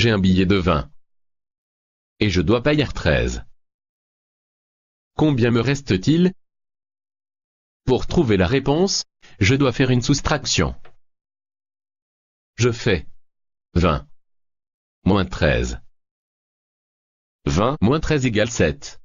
J'ai un billet de 20. Et je dois payer 13. Combien me reste-t-il Pour trouver la réponse, je dois faire une soustraction. Je fais 20 moins 13. 20 moins 13 égale 7.